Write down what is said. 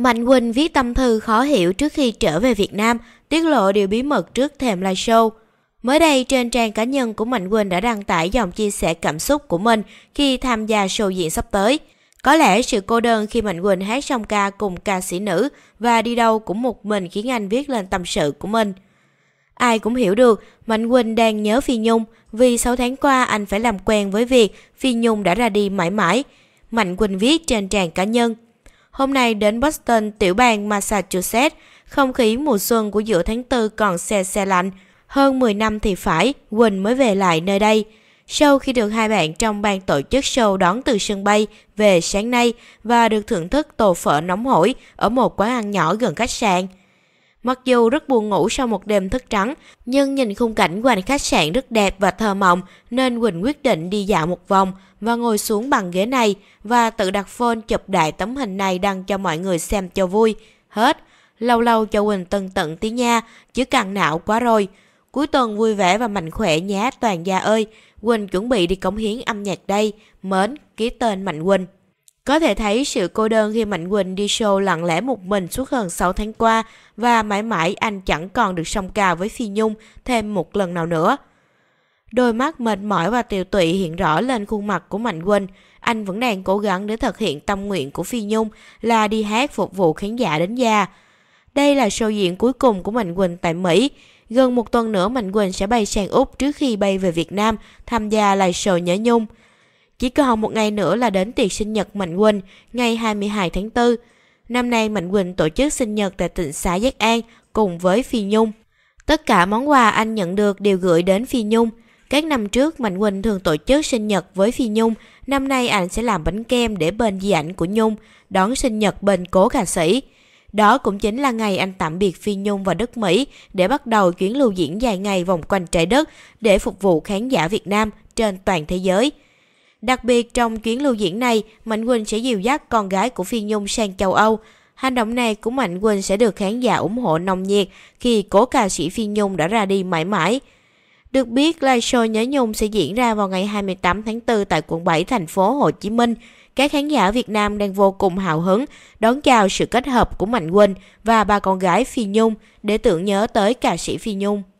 Mạnh Quỳnh viết tâm thư khó hiểu trước khi trở về Việt Nam, tiết lộ điều bí mật trước thềm live show. Mới đây, trên trang cá nhân của Mạnh Quỳnh đã đăng tải dòng chia sẻ cảm xúc của mình khi tham gia show diễn sắp tới. Có lẽ sự cô đơn khi Mạnh Quỳnh hát song ca cùng ca sĩ nữ và đi đâu cũng một mình khiến anh viết lên tâm sự của mình. Ai cũng hiểu được, Mạnh Quỳnh đang nhớ Phi Nhung vì 6 tháng qua anh phải làm quen với việc Phi Nhung đã ra đi mãi mãi. Mạnh Quỳnh viết trên trang cá nhân. Hôm nay đến Boston, tiểu bang Massachusetts, không khí mùa xuân của giữa tháng 4 còn xe xe lạnh. Hơn 10 năm thì phải, Quỳnh mới về lại nơi đây. Sau khi được hai bạn trong ban tổ chức show đón từ sân bay về sáng nay và được thưởng thức tô phở nóng hổi ở một quán ăn nhỏ gần khách sạn, Mặc dù rất buồn ngủ sau một đêm thức trắng, nhưng nhìn khung cảnh quanh khách sạn rất đẹp và thơ mộng nên Quỳnh quyết định đi dạo một vòng và ngồi xuống bằng ghế này và tự đặt phone chụp đại tấm hình này đăng cho mọi người xem cho vui. Hết. Lâu lâu cho Quỳnh tân tận tí nha, chứ càng não quá rồi. Cuối tuần vui vẻ và mạnh khỏe nhé toàn gia ơi. Quỳnh chuẩn bị đi cống hiến âm nhạc đây. Mến, ký tên Mạnh Quỳnh. Có thể thấy sự cô đơn khi Mạnh Quỳnh đi show lặng lẽ một mình suốt hơn 6 tháng qua và mãi mãi anh chẳng còn được song ca với Phi Nhung thêm một lần nào nữa. Đôi mắt mệt mỏi và tiều tụy hiện rõ lên khuôn mặt của Mạnh Quỳnh. Anh vẫn đang cố gắng để thực hiện tâm nguyện của Phi Nhung là đi hát phục vụ khán giả đến già. Đây là show diễn cuối cùng của Mạnh Quỳnh tại Mỹ. Gần một tuần nữa Mạnh Quỳnh sẽ bay sang Úc trước khi bay về Việt Nam tham gia lại show nhớ Nhung. Chỉ còn một ngày nữa là đến tiệc sinh nhật Mạnh Quỳnh, ngày 22 tháng 4. Năm nay Mạnh Quỳnh tổ chức sinh nhật tại tỉnh xã Giác An cùng với Phi Nhung. Tất cả món quà anh nhận được đều gửi đến Phi Nhung. Các năm trước Mạnh Quỳnh thường tổ chức sinh nhật với Phi Nhung, năm nay anh sẽ làm bánh kem để bên di ảnh của Nhung, đón sinh nhật bên cố ca sĩ. Đó cũng chính là ngày anh tạm biệt Phi Nhung và đất Mỹ để bắt đầu chuyến lưu diễn dài ngày vòng quanh trái đất để phục vụ khán giả Việt Nam trên toàn thế giới. Đặc biệt trong chuyến lưu diễn này, Mạnh Quỳnh sẽ dìu dắt con gái của Phi Nhung sang châu Âu. Hành động này của Mạnh Quỳnh sẽ được khán giả ủng hộ nồng nhiệt khi cố ca sĩ Phi Nhung đã ra đi mãi mãi. Được biết, live show Nhớ Nhung sẽ diễn ra vào ngày 28 tháng 4 tại quận 7 thành phố Hồ Chí Minh. Các khán giả Việt Nam đang vô cùng hào hứng đón chào sự kết hợp của Mạnh Quỳnh và bà con gái Phi Nhung để tưởng nhớ tới ca sĩ Phi Nhung.